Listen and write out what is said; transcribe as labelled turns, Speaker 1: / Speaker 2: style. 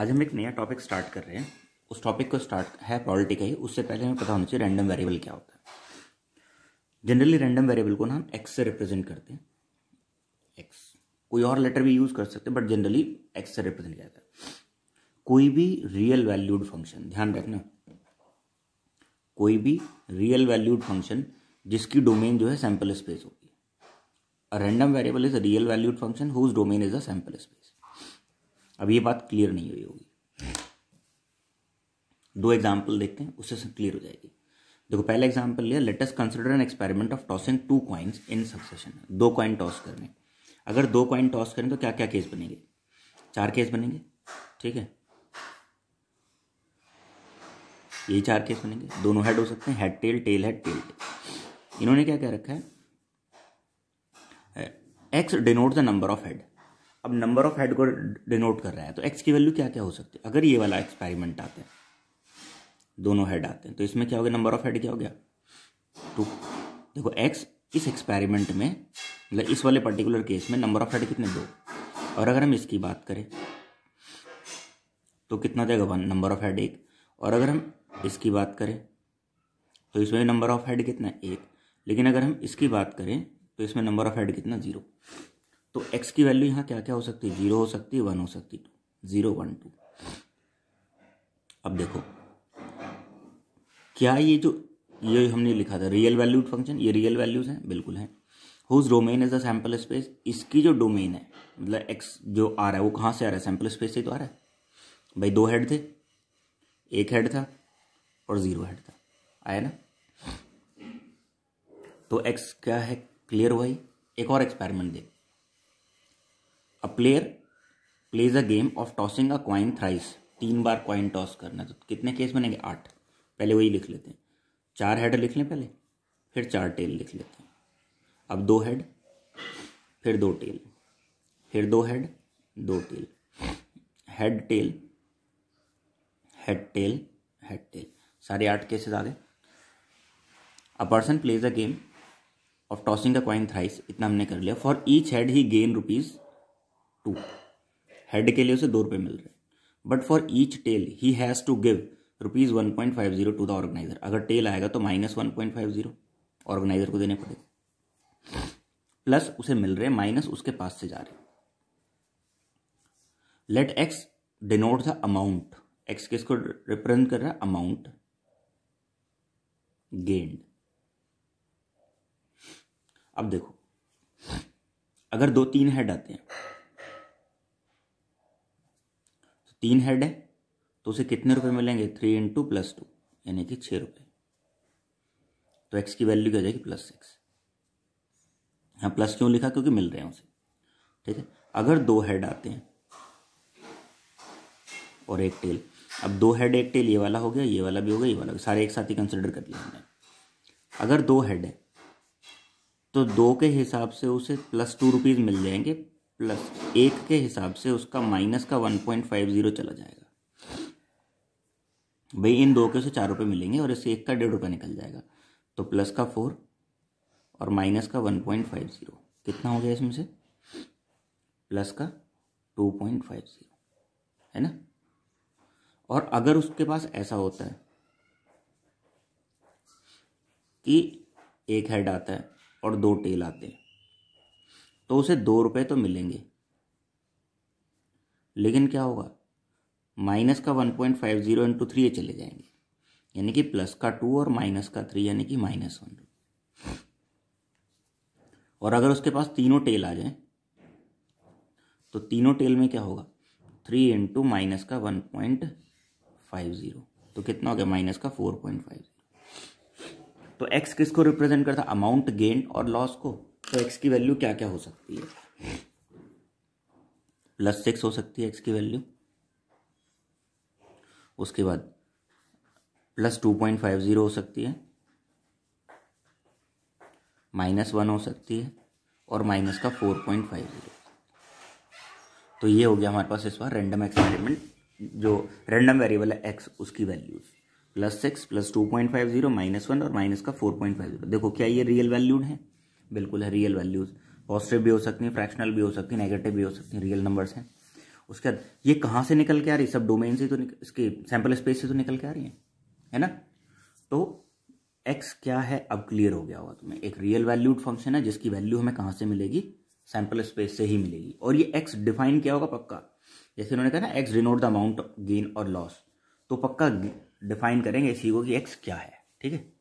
Speaker 1: आज हम एक नया टॉपिक स्टार्ट कर रहे हैं उस टॉपिक को स्टार्ट है प्रॉलिटी का ही उससे पहले हमें पता होना चाहिए रैंडम वेरिएबल क्या होता है जनरली रैंडम वेरिएबल को ना हम एक्स से रिप्रेजेंट करते हैं एक्स कोई और लेटर भी यूज़ कर सकते हैं बट जनरली एक्स से रिप्रेजेंट किया जाता है कोई भी रियल वैल्यूड फंक्शन ध्यान रखना कोई भी रियल वैल्यूड फंक्शन जिसकी डोमेन जो है सैंपल स्पेस होगी है random variable is a real valued function whose domain is a sample space अब ये बात क्लियर नहीं हुई होगी दो एग्जाम्पल देखते हैं उससे क्लियर हो जाएगी देखो पहला एग्जाम्पल लिया let us consider an experiment of tossing two coins in succession दो क्वाइन टॉस करने अगर दो क्वाइन टॉस करें तो क्या क्या केस बनेंगे चार केस बनेंगे ठीक है यही चार केस बनेंगे दोनों हेड हो सकते हैं head tail tail head tail tail इन्होंने क्या क्या रखा है X denote the number of head अब नंबर ऑफ हेड को डिनोट कर रहे हैं तो एक्स की वैल्यू क्या क्या हो सकती है अगर ये वाला एक्सपेरिमेंट आता है दोनों हेड आते हैं तो इसमें क्या हो गया नंबर ऑफ हेड क्या हो गया टू देखो एक्स इस एक्सपेरिमेंट में मतलब इस वाले पर्टिकुलर केस में नंबर ऑफ हेड कितने दो और अगर हम इसकी बात करें तो कितना देगा वन नंबर ऑफ हेड एक और अगर हम इसकी बात करें तो इसमें नंबर ऑफ हेड कितना एक लेकिन अगर हम इसकी बात करें तो इसमें नंबर ऑफ हेड कितना ज़ीरो तो एक्स की वैल्यू यहाँ क्या क्या हो सकती है जीरो हो सकती है वन हो सकती टू जीरो वन टू अब देखो क्या ये जो ये हमने लिखा था रियल वैल्यूड फंक्शन ये रियल वैल्यूज हैं बिल्कुल हैं whose domain is a sample space इसकी जो डोमेन है मतलब एक्स जो आ रहा है वो कहाँ से आ रहा है सैम्पल स्पेस से तो आ रहा है भाई दो हेड थे एक हेड था और जीरो हेड था आया ना तो एक्स क्या है क्लियर हुआ ही एक और एक्सपेरिमेंट देख a player plays a game of tossing a coin thrice तीन बार क्वाइन टॉस करना है तो कितने केस बनेंगे आठ पहले वही लिख लेते हैं चार हेड लिख लें पहले फिर चार टेल लिख लेते हैं अब दो हेड फिर दो टेल फिर दो हेड दो tail head tail head tail head tail सारे आठ केसेस आ गए a person plays a game of tossing a coin thrice इतना हमने कर लिया for each head he gain rupees two head के लिए उसे दो रुपये मिल रहे हैं but for each tail he has to give rupees one point five zero to the organiser अगर टेल आएगा तो minus one point five zero organiser को देने पड़ेगा प्लस उसे मिल रहे माइनस उसके पास से जा रहे let X denote the amount X किसको रिप्रेजेंट कर रहा है अमाउंट गेंड अब देखो अगर दो तीन हेड आते हैं तीन हेड है तो उसे कितने रुपए मिलेंगे थ्री इंटू प्लस टू यानी कि छः रुपये तो एक्स की वैल्यू क्या हो जाएगी प्लस सिक्स यहाँ प्लस क्यों लिखा क्योंकि मिल रहे हैं उसे ठीक है अगर दो हेड आते हैं और एक टेल अब दो हेड एक टेल ये वाला हो गया ये वाला भी हो गया ये वाला सारे एक साथ ही कंसिडर कर लिया हमने अगर दो हेड है तो दो के हिसाब से उसे प्लस टू रुपीज़ मिल जाएंगे प्लस एक के हिसाब से उसका माइनस का वन पॉइंट फाइव जीरो चला जाएगा भाई इन दो के से चार रुपये मिलेंगे और इससे एक का डेढ़ रुपये निकल जाएगा तो प्लस का फोर और माइनस का वन पॉइंट फाइव जीरो कितना हो गया इसमें से प्लस का टू पॉइंट फाइव जीरो है ना और अगर उसके पास ऐसा होता है कि एक हेड आता है और दो टेल आते हैं तो उसे दो रुपये तो मिलेंगे लेकिन क्या होगा माइनस का one point five zero into three चले जाएंगे यानी कि प्लस का टू और माइनस का थ्री यानी कि माइनस वन और अगर उसके पास तीनों टेल आ जाए तो तीनों टेल में क्या होगा थ्री इंटू माइनस का वन पॉइंट फाइव जीरो तो कितना हो गया माइनस का फोर पॉइंट फाइव जीरो तो एक्स किसको रिप्रेजेंट करता अमाउंट गेन और लॉस को तो एक्स की वैल्यू क्या क्या हो सकती है प्लस सिक्स हो सकती है एक्स की वैल्यू उसके बाद plus two point five zero हो सकती है माइनस वन हो सकती है और माइनस का फोर पॉइंट फाइव ज़ीरो तो ये हो गया हमारे पास इस बार रैंडम एक्सपेरिमेंट जो रैंडम वेरिएबल है एक्स उसकी values plus six plus two point five zero minus one और माइनस का फोर पॉइंट फाइव जीरो देखो क्या ये रियल वैल्यूड है बिल्कुल है रियल वैल्यूज़ पॉजिटिव भी हो सकती है फ्रैक्शनल भी हो सकती है नेगेटिव भी हो सकती है रियल नंबर्स हैं उसके बाद ये कहाँ से निकल के आ रही सब डोमेन से तो इसके सैम्पल स्पेस से तो निकल के आ रही है है ना तो एक्स क्या है अब क्लियर हो गया होगा तुम्हें एक रियल वैल्यूड फंक्शन है जिसकी वैल्यू हमें कहाँ से मिलेगी सैम्पल स्पेस से ही मिलेगी और ये एक्स डिफाइन किया होगा पक्का जैसे उन्होंने कहा ना X denote the amount gain और लॉस तो पक्का डिफाइन करेंगे इसी को कि एक्स क्या है ठीक है